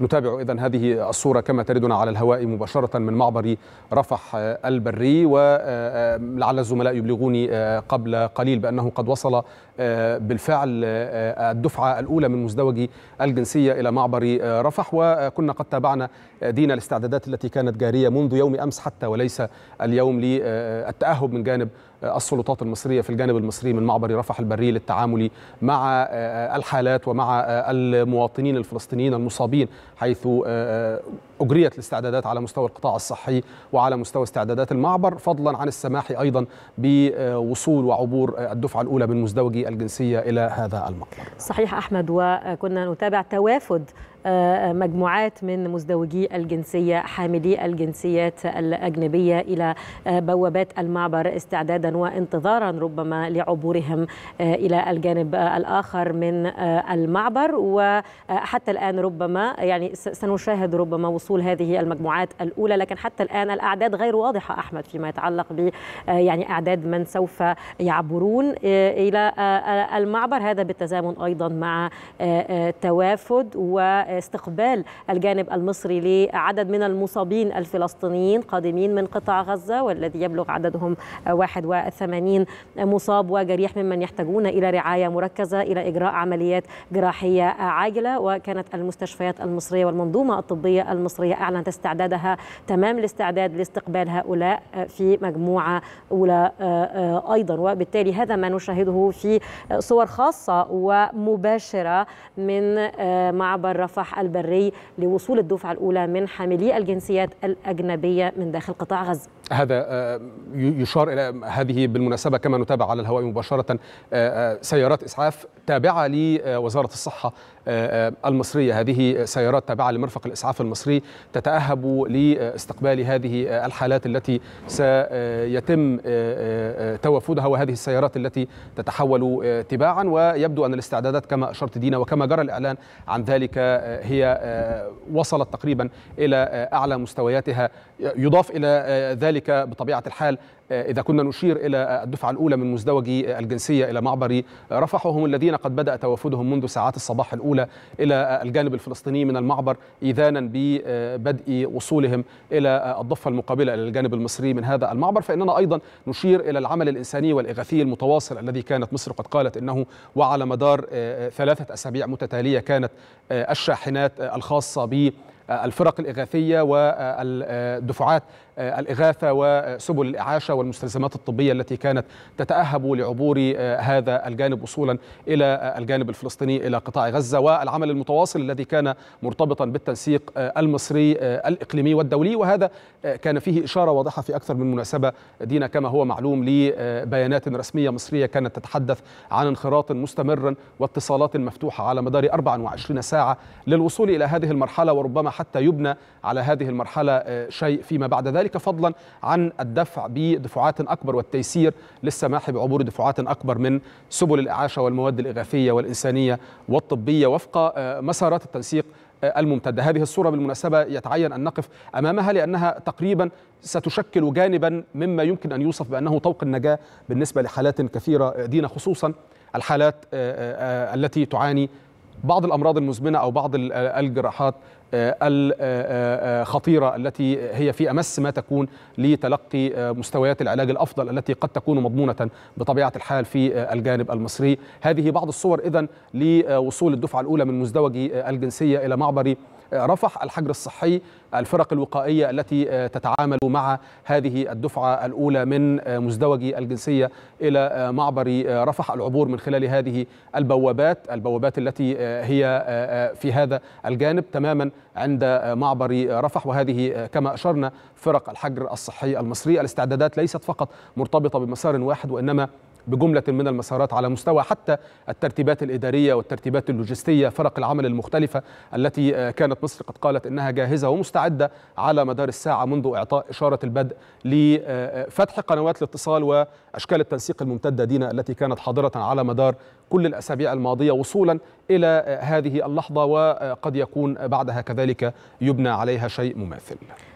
نتابع إذا هذه الصورة كما تردنا على الهواء مباشرة من معبر رفح البري ولعل آه، آه، الزملاء يبلغوني آه، قبل قليل بأنه قد وصل بالفعل الدفعة الأولى من مزدوجي الجنسية إلى معبر رفح وكنا قد تابعنا دينا الاستعدادات التي كانت جارية منذ يوم أمس حتى وليس اليوم للتأهب من جانب السلطات المصريه في الجانب المصري من معبر رفح البري للتعامل مع آه، آه، الحالات ومع آه، المواطنين الفلسطينيين المصابين حيث اجريت الاستعدادات على مستوى القطاع الصحي وعلى مستوى استعدادات المعبر فضلا عن السماح ايضا بوصول وعبور الدفعه الاولى من مزدوجي الجنسيه الى هذا المقر. صحيح احمد وكنا نتابع توافد آه، مجموعات من مزدوجي الجنسية حاملي الجنسيات الأجنبية إلى آه، بوابات المعبر استعدادا وانتظارا ربما لعبورهم آه، إلى الجانب الآخر من المعبر وحتى الآن ربما يعني سنشاهد ربما وصول هذه المجموعات الأولى لكن حتى الآن الأعداد غير واضحة أحمد فيما يتعلق ب يعني أعداد من سوف يعبرون إلى المعبر هذا بالتزامن أيضا مع توافد و استقبال الجانب المصري لعدد من المصابين الفلسطينيين قادمين من قطاع غزة والذي يبلغ عددهم 81 مصاب وجريح ممن يحتاجون إلى رعاية مركزة إلى إجراء عمليات جراحية عاجلة وكانت المستشفيات المصرية والمنظومة الطبية المصرية أعلنت استعدادها تمام الاستعداد لاستقبال هؤلاء في مجموعة أولى آه، أيضا وبالتالي هذا ما نشاهده في صور خاصة ومباشرة من آه، معبر رفح المرفح البري لوصول الدفعة الأولى من حاملي الجنسيات الأجنبية من داخل قطاع غزة هذا آه، يشار الى هذه بالمناسبه كما نتابع على الهواء مباشره آه، آه، سيارات اسعاف تابعه لوزاره الصحه المصريه هذه سيارات تابعه لمرفق الاسعاف المصري تتاهب لاستقبال هذه الحالات التي سيتم توافدها وهذه السيارات التي تتحول تباعا ويبدو ان الاستعدادات كما اشرت دينا وكما جرى الاعلان عن ذلك هي وصلت تقريبا الى اعلى مستوياتها يضاف الى ذلك ذلك بطبيعة الحال آه، إذا كنا نشير إلى الدفعة الأولى من مزدوجي الجنسية إلى معبر رفح وهم الذين قد بدأ توافدهم منذ ساعات الصباح الأولى إلى الجانب الفلسطيني من المعبر إذانا ببدء وصولهم إلى الضفة المقابلة إلى الجانب المصري من هذا المعبر فإننا أيضا نشير إلى العمل الإنساني والإغاثي المتواصل الذي كانت مصر قد قالت إنه وعلى مدار آه، ثلاثة أسابيع متتالية كانت آه، الشاحنات الخاصة ب الفرق الإغاثية والدفعات آه، الإغاثة وسبل الإعاشة والمستلزمات الطبية التي كانت تتأهب لعبور آه، هذا الجانب وصولا إلى آه، الجانب الفلسطيني إلى قطاع غزة والعمل المتواصل الذي كان مرتبطا بالتنسيق المصري الإقليمي والدولي وهذا كان فيه إشارة واضحة في أكثر من مناسبة دينا كما هو معلوم لبيانات رسمية مصرية كانت تتحدث عن انخراط مستمر واتصالات مفتوحة على مدار 24 ساعة للوصول إلى هذه المرحلة وربما حتى يبنى على هذه المرحلة شيء فيما بعد ذلك وذلك فضلا عن الدفع بدفعات أكبر والتيسير للسماح بعبور دفعات أكبر من سبل الإعاشة والمواد الإغاثية والإنسانية والطبية وفق آه، مسارات التنسيق آه، الممتدة هذه الصورة بالمناسبة يتعين أن نقف أمامها لأنها تقريبا ستشكل جانبا مما يمكن أن يوصف بأنه طوق النجاة بالنسبة لحالات كثيرة دينا خصوصا الحالات آه، التي تعاني بعض الامراض المزمنه او بعض الجراحات آه، الخطيره آه، آه، التي هي في امس ما تكون لتلقي مستويات العلاج الافضل التي قد تكون مضمونه بطبيعه الحال في الجانب المصري هذه بعض الصور اذا لوصول الدفعه الاولى من مزدوجي الجنسيه الى معبر رفح الحجر الصحي الفرق الوقائية التي آه، تتعامل مع هذه الدفعة الأولى من آه، مزدوجي الجنسية إلى آه، معبر رفح العبور من خلال هذه البوابات البوابات التي هي في هذا الجانب تماما عند معبر رفح وهذه كما أشرنا فرق الحجر الصحي المصري الاستعدادات ليست فقط مرتبطة بمسار واحد وإنما بجملة من المسارات على مستوى حتى الترتيبات الإدارية والترتيبات اللوجستية فرق العمل المختلفة التي آه، كانت مصر قد قالت إنها جاهزة ومستعدة على مدار الساعة منذ إعطاء إشارة البدء لفتح آه، آه، قنوات الاتصال وأشكال التنسيق الممتدة دينا التي كانت حاضرة على مدار كل الأسابيع الماضية وصولا إلى هذه اللحظة وقد يكون بعدها كذلك يبنى عليها شيء مماثل